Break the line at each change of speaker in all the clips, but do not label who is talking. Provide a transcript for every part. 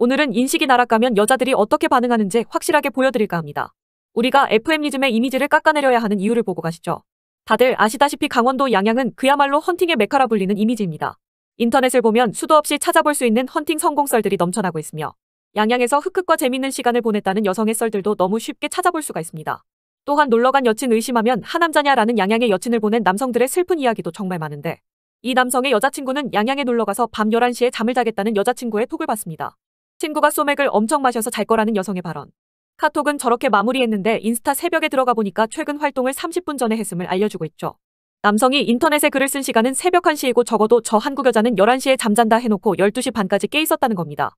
오늘은 인식이 날아가면 여자들이 어떻게 반응하는지 확실하게 보여드릴까 합니다. 우리가 FM리즘의 이미지를 깎아내려야 하는 이유를 보고 가시죠. 다들 아시다시피 강원도 양양은 그야말로 헌팅의 메카라 불리는 이미지입니다. 인터넷을 보면 수도 없이 찾아볼 수 있는 헌팅 성공설들이 넘쳐나고 있으며 양양에서 흑흑과 재밌는 시간을 보냈다는 여성의 썰들도 너무 쉽게 찾아볼 수가 있습니다. 또한 놀러간 여친 의심하면 하남자냐라는 양양의 여친을 보낸 남성들의 슬픈 이야기도 정말 많은데 이 남성의 여자친구는 양양에 놀러가서 밤 11시에 잠을 자겠다는 여자친구의 톡을 봤습니다 친구가 소맥을 엄청 마셔서 잘 거라는 여성의 발언. 카톡은 저렇게 마무리했는데 인스타 새벽에 들어가 보니까 최근 활동을 30분 전에 했음을 알려주고 있죠. 남성이 인터넷에 글을 쓴 시간은 새벽 1시이고 적어도 저 한국 여자는 11시에 잠잔다 해놓고 12시 반까지 깨 있었다는 겁니다.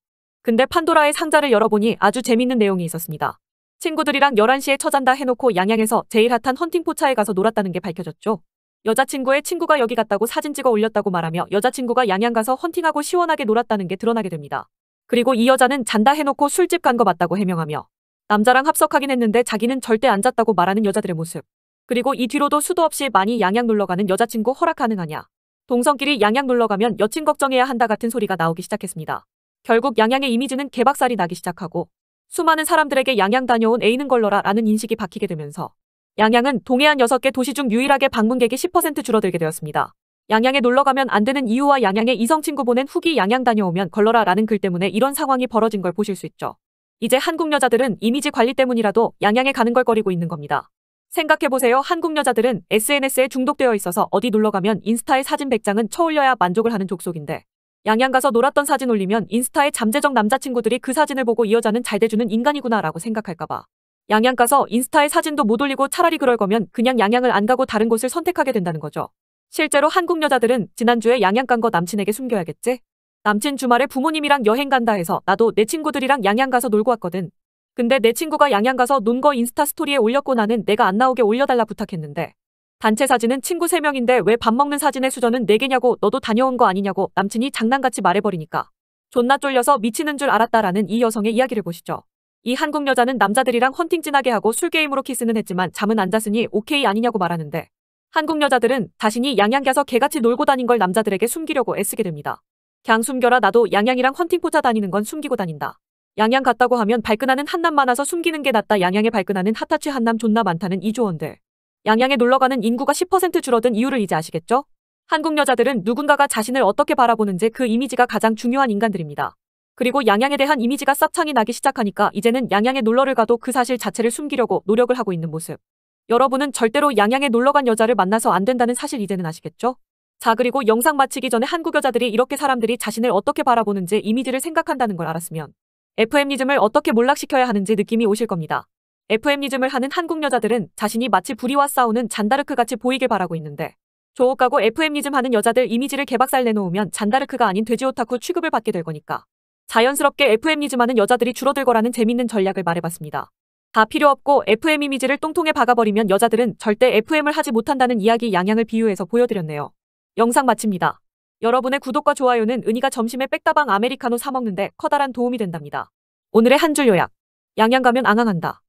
근데 판도라의 상자를 열어보니 아주 재밌는 내용이 있었습니다. 친구들이랑 11시에 처잔다 해놓고 양양에서 제일 핫한 헌팅포차에 가서 놀았다는 게 밝혀졌죠. 여자친구의 친구가 여기 갔다고 사진 찍어 올렸다고 말하며 여자친구가 양양 가서 헌팅하고 시원하게 놀았다는 게 드러나게 됩니다. 그리고 이 여자는 잔다 해놓고 술집 간 거 맞다고 해명하며 남자랑 합석하긴 했는데 자기는 절대 안 잤다고 말하는 여자들의 모습. 그리고 이 뒤로도 수도 없이 많이 양양 놀러가는 여자친구 허락 가능하냐. 동성끼리 양양 놀러가면 여친 걱정해야 한다 같은 소리가 나오기 시작했습니다. 결국 양양의 이미지는 개박살이 나기 시작하고 수많은 사람들에게 양양 다녀온 A는 걸러라 라는 인식이 박히게 되면서 양양은 동해안 6개 도시 중 유일하게 방문객이 10% 줄어들게 되었습니다. 양양에 놀러가면 안 되는 이유와 양양에 이성 친구 보낸 후기 양양 다녀오면 걸러라 라는 글 때문에 이런 상황이 벌어진 걸 보실 수 있죠. 이제 한국 여자들은 이미지 관리 때문이라도 양양에 가는 걸꺼리고 있는 겁니다. 생각해보세요. 한국 여자들은 SNS에 중독되어 있어서 어디 놀러가면 인스타에 사진 100장은 쳐올려야 만족을 하는 족속인데 양양 가서 놀았던 사진 올리면 인스타에 잠재적 남자친구들이 그 사진을 보고 이 여자는 잘 돼주는 인간이구나 라고 생각할까봐 양양 가서 인스타에 사진도 못 올리고 차라리 그럴 거면 그냥 양양을 안 가고 다른 곳을 선택하게 된다는 거죠. 실제로 한국 여자들은 지난주에 양양 간 거 남친에게 숨겨야겠지? 남친 주말에 부모님이랑 여행 간다 해서 나도 내 친구들이랑 양양 가서 놀고 왔거든. 근데 내 친구가 양양 가서 논 거 인스타 스토리에 올렸고 나는 내가 안 나오게 올려달라 부탁했는데 단체 사진은 친구 3명인데 왜 밥 먹는 사진의 수저는 4개냐고 너도 다녀온 거 아니냐고 남친이 장난같이 말해버리니까 존나 쫄려서 미치는 줄 알았다라는 이 여성의 이야기를 보시죠. 이 한국 여자는 남자들이랑 헌팅 진하게 하고 술 게임으로 키스는 했지만 잠은 안 잤으니 오케이 아니냐고 말하는데 한국 여자들은 자신이 양양 가서 개같이 놀고 다닌 걸 남자들에게 숨기려고 애쓰게 됩니다. 걍 숨겨라 나도 양양이랑 헌팅 포자 다니는 건 숨기고 다닌다. 양양 갔다고 하면 발끈하는 한남 많아서 숨기는 게 낫다 양양에 발끈하는 핫타치 한남 존나 많다는 이조원들. 양양에 놀러가는 인구가 10% 줄어든 이유를 이제 아시겠죠? 한국 여자들은 누군가가 자신을 어떻게 바라보는지 그 이미지가 가장 중요한 인간들입니다. 그리고 양양에 대한 이미지가 쌉창이 나기 시작하니까 이제는 양양에 놀러를 가도 그 사실 자체를 숨기려고 노력을 하고 있는 모습. 여러분은 절대로 양양에 놀러간 여자를 만나서 안 된다는 사실 이제는 아시겠죠? 자 그리고 영상 마치기 전에 한국 여자들이 이렇게 사람들이 자신을 어떻게 바라보는지 이미지를 생각한다는 걸 알았으면 FM리즘을 어떻게 몰락시켜야 하는지 느낌이 오실 겁니다. FM리즘을 하는 한국 여자들은 자신이 마치 부리와 싸우는 잔다르크같이 보이길 바라고 있는데 조옥하고 FM리즘 하는 여자들 이미지를 개박살 내놓으면 잔다르크가 아닌 돼지오타쿠 취급을 받게 될 거니까 자연스럽게 FM리즘 하는 여자들이 줄어들 거라는 재밌는 전략을 말해봤습니다. 다 필요 없고 FM 이미지를 똥통에 박아버리면 여자들은 절대 FM을 하지 못한다는 이야기 양양을 비유해서 보여드렸네요. 영상 마칩니다. 여러분의 구독과 좋아요는 은희가 점심에 백다방 아메리카노 사 먹는데 커다란 도움이 된답니다. 오늘의 한 줄 요약. 양양 가면 앙앙한다.